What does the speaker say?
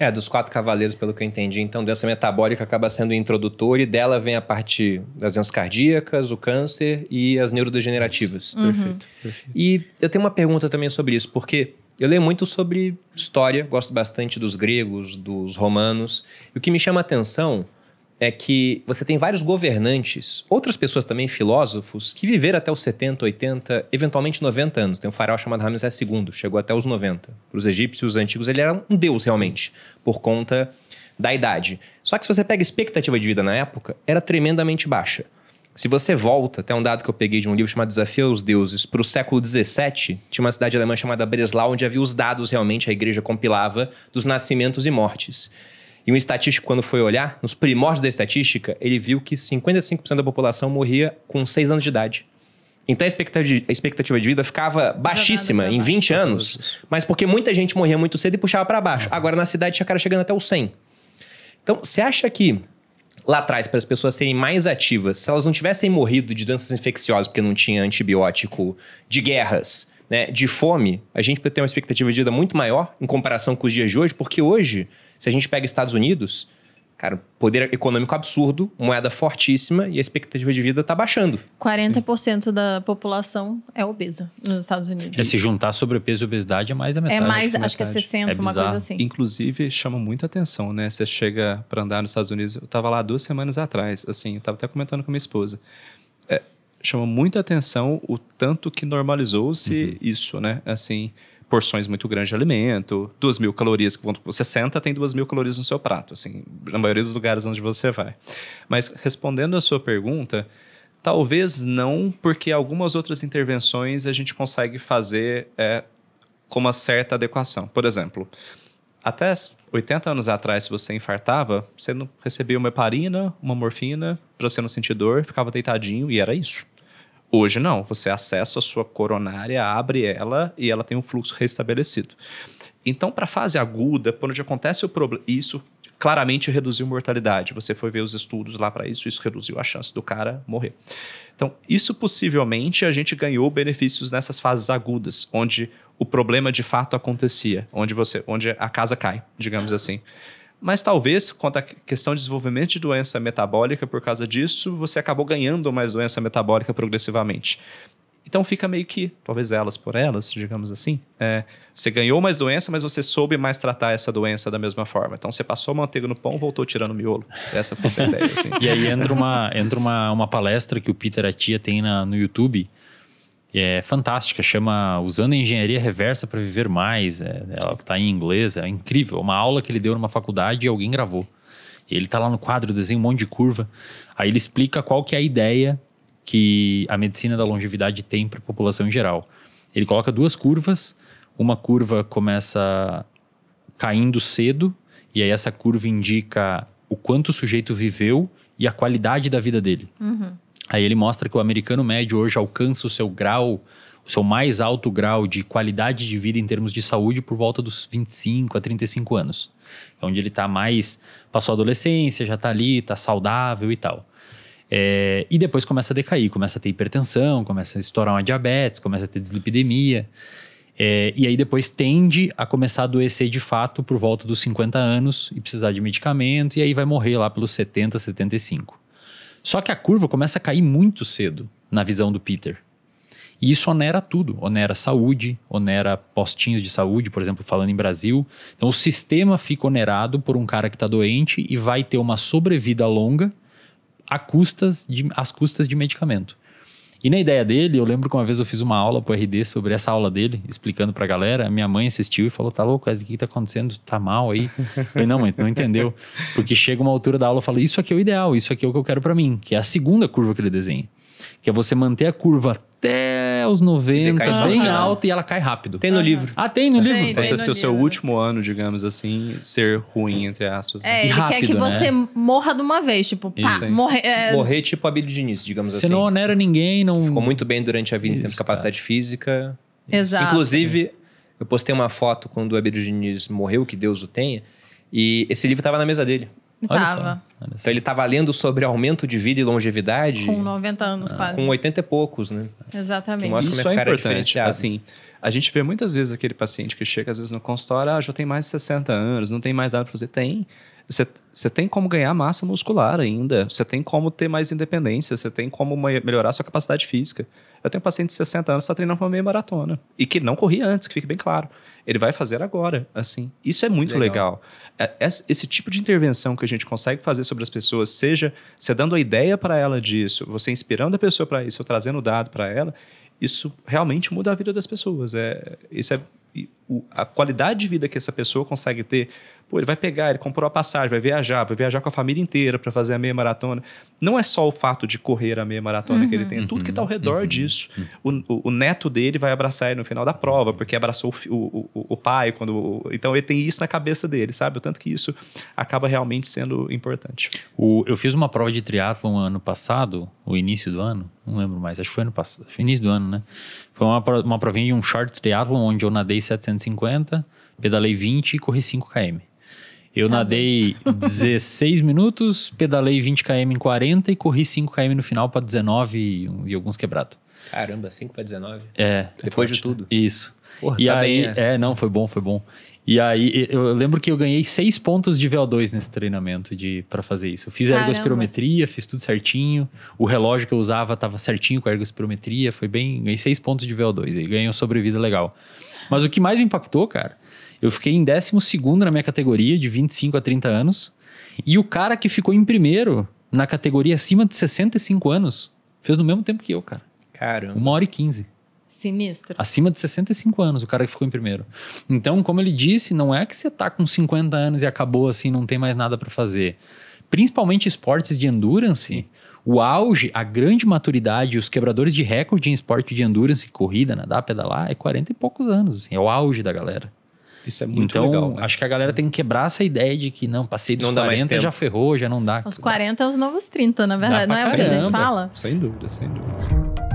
É, dos quatro cavaleiros, pelo que eu entendi. Então, doença metabólica acaba sendo o introdutor e dela vem a parte das doenças cardíacas, o câncer e as neurodegenerativas. Uhum. Perfeito, E eu tenho uma pergunta também sobre isso, porque eu leio muito sobre história, gosto bastante dos gregos, dos romanos. E o que me chama a atenção é que você tem vários governantes, outras pessoas também, filósofos, que viveram até os 70, 80, eventualmente 90 anos. Tem um faraó chamado Ramsés II, chegou até os 90. Para os egípcios antigos, ele era um deus realmente, por conta da idade. Só que se você pega a expectativa de vida na época, era tremendamente baixa. Se você volta, até um dado que eu peguei de um livro chamado Desafio aos Deuses, para o século XVII, tinha uma cidade alemã chamada Breslau, onde havia os dados realmente, a igreja compilava, dos nascimentos e mortes. E um estatístico, quando foi olhar, nos primórdios da estatística, ele viu que 55% da população morria com 6 anos de idade. Então a expectativa, de vida ficava baixíssima em 20 anos, mas porque muita gente morria muito cedo e puxava para baixo. Agora na cidade tinha cara chegando até o 100. Então, você acha que lá atrás, para as pessoas serem mais ativas, se elas não tivessem morrido de doenças infecciosas porque não tinha antibiótico, de guerras, né, de fome, a gente pode ter uma expectativa de vida muito maior em comparação com os dias de hoje, porque hoje, se a gente pega Estados Unidos, cara, poder econômico absurdo, moeda fortíssima e a expectativa de vida está baixando. 40% Sim. da população é obesa nos Estados Unidos. É, se juntar sobrepeso e obesidade é mais da é metade. É mais, acho que, acho que é 60, é uma coisa assim. Inclusive, chama muita atenção, né? Você chega para andar nos Estados Unidos, eu estava lá duas semanas atrás, assim, eu estava até comentando com minha esposa chama muita atenção o tanto que normalizou-se uhum. isso, né? Assim, porções muito grandes de alimento, duas mil calorias, quando você senta, tem duas mil calorias no seu prato, assim, na maioria dos lugares onde você vai. Mas respondendo a sua pergunta, talvez não, porque algumas outras intervenções a gente consegue fazer é, com uma certa adequação. Por exemplo, até 80 anos atrás, se você infartava, você não recebia uma heparina, uma morfina, para você não sentir dor, ficava deitadinho e era isso. Hoje não, você acessa a sua coronária, abre ela e ela tem um fluxo restabelecido. Então, para a fase aguda, quando já acontece o problema, isso claramente reduziu mortalidade. Você foi ver os estudos lá para isso, isso reduziu a chance do cara morrer. Então, isso possivelmente a gente ganhou benefícios nessas fases agudas, onde o problema de fato acontecia, onde você, onde a casa cai, digamos assim. Mas talvez, quanto à questão de desenvolvimento de doença metabólica, por causa disso, você acabou ganhando mais doença metabólica progressivamente. Então fica meio que, talvez elas por elas, digamos assim. É, você ganhou mais doença, mas você soube mais tratar essa doença da mesma forma. Então você passou manteiga no pão, voltou tirando o miolo. Essa foi a ideia. Assim. e aí entra, uma, entra uma, uma palestra que o Peter Atia tem na, no YouTube é fantástica, chama Usando a Engenharia Reversa para Viver Mais. É, ela está em inglês, é incrível. É uma aula que ele deu numa faculdade e alguém gravou. E ele está lá no quadro, desenha um monte de curva. Aí ele explica qual que é a ideia que a medicina da longevidade tem para a população em geral. Ele coloca duas curvas, uma curva começa caindo cedo, e aí essa curva indica o quanto o sujeito viveu e a qualidade da vida dele. Uhum. Aí ele mostra que o americano médio hoje alcança o seu grau, o seu mais alto grau de qualidade de vida em termos de saúde por volta dos 25 a 35 anos. É onde ele está mais. passou a adolescência, já está ali, está saudável e tal. É, e depois começa a decair, começa a ter hipertensão, começa a estourar uma diabetes, começa a ter dislipidemia. É, e aí depois tende a começar a adoecer de fato por volta dos 50 anos e precisar de medicamento, e aí vai morrer lá pelos 70, 75. Só que a curva começa a cair muito cedo, na visão do Peter. E isso onera tudo, onera saúde, onera postinhos de saúde, por exemplo, falando em Brasil. Então o sistema fica onerado por um cara que está doente e vai ter uma sobrevida longa a custas de, às custas de medicamento. E na ideia dele, eu lembro que uma vez eu fiz uma aula pro RD sobre essa aula dele, explicando pra galera. Minha mãe assistiu e falou: tá louco, o que tá acontecendo? Tá mal aí. Eu falei, não, mãe, tu não entendeu. Porque chega uma altura da aula e fala: isso aqui é o ideal, isso aqui é o que eu quero para mim, que é a segunda curva que ele desenha. Que é você manter a curva até os 90, bem alta, e ela cai rápido. Tem no ah, livro. Ah, tem no tem, livro? Pode ser o seu último ano, digamos assim, ser ruim, entre aspas. Né? É, né ele rápido, quer que você né? morra de uma vez, tipo, pá, é, morrer. É... Morrer tipo a Billie Diniz, digamos Você assim. Você não onera ninguém, não... Ficou muito bem durante a vida, Isso, tendo capacidade cara. Tá. física. Exato. Inclusive, eu postei uma foto quando a Billie Diniz morreu, que Deus o tenha, e esse livro estava na mesa dele. Olha Tava. Só, Então ele estava tá lendo sobre aumento de vida e longevidade. Com 90 anos, ah, quase. Com 80 e poucos, né? Exatamente. Isso é, é importante. É assim, a gente vê muitas vezes aquele paciente que chega, às vezes, no consultório, ah, já tem mais de 60 anos, não tem mais nada para fazer. Tem. Você, tem como ganhar massa muscular ainda, você tem como ter mais independência, você tem como melhorar sua capacidade física. Eu tenho um paciente de 60 anos que está treinando para uma meia maratona e que não corria antes, que fique bem claro. Ele vai fazer agora, assim. Isso é muito legal. legal. É, é, esse tipo de intervenção que a gente consegue fazer sobre as pessoas, seja você dando a ideia para ela disso, você inspirando a pessoa para isso, ou trazendo dado para ela, isso realmente muda a vida das pessoas. É, isso é a qualidade de vida que essa pessoa consegue ter Pô, ele vai pegar, ele comprou a passagem, vai viajar, vai viajar com a família inteira para fazer a meia maratona. Não é só o fato de correr a meia maratona uhum. que ele uhum. tem, é tudo que está ao uhum. redor uhum. disso. Uhum. O, o, o, neto dele vai abraçar ele no final da prova, porque abraçou o, o pai quando. Então ele tem isso na cabeça dele, sabe? O tanto que isso acaba realmente sendo importante. eu fiz uma prova de triatlon ano passado, o início do ano, não lembro mais, acho que foi ano passado, início do ano, né? Foi uma, uma provinha de um short triatlon onde eu nadei 750, pedalei 20 e corri 5 km. Eu tá nadei 16 minutos, pedalei 20 km em 40 e corri 5 km no final para 19 e, e alguns quebrados. Caramba, 5 para 19? É. Depois é forte, de tudo. Né? Isso. Porra, e tá aí, bem, é. Né? é, não, foi bom, foi bom. E aí, eu lembro que eu ganhei seis pontos de VO2 nesse treinamento de para fazer isso. Eu fiz Caramba. ergospirometria, fiz tudo certinho. O relógio que eu usava estava certinho com a ergospirometria. Foi bem. Ganhei seis pontos de VO2. E ganhei uma sobrevida legal. Mas o que mais me impactou, cara, eu fiquei em 12 na minha categoria, de 25 a 30 anos. E o cara que ficou em primeiro na categoria acima de 65 anos fez no mesmo tempo que eu, cara. Caramba. Uma hora e 15. Sinistro. Acima de 65 anos, o cara que ficou em primeiro. Então, como ele disse, não é que você tá com 50 anos e acabou assim, não tem mais nada para fazer. Principalmente esportes de endurance, o auge, a grande maturidade, os quebradores de recorde em esporte de endurance, corrida, nadar, pedalar, é 40 e poucos anos. Assim, é o auge da galera. Isso é muito então, legal. né? acho que a galera tem que quebrar essa ideia de que não, passei dos não 40 já ferrou, já não dá. Os 40 é os novos 30, na verdade. Não é o que a gente fala? Sem dúvida, sem dúvida.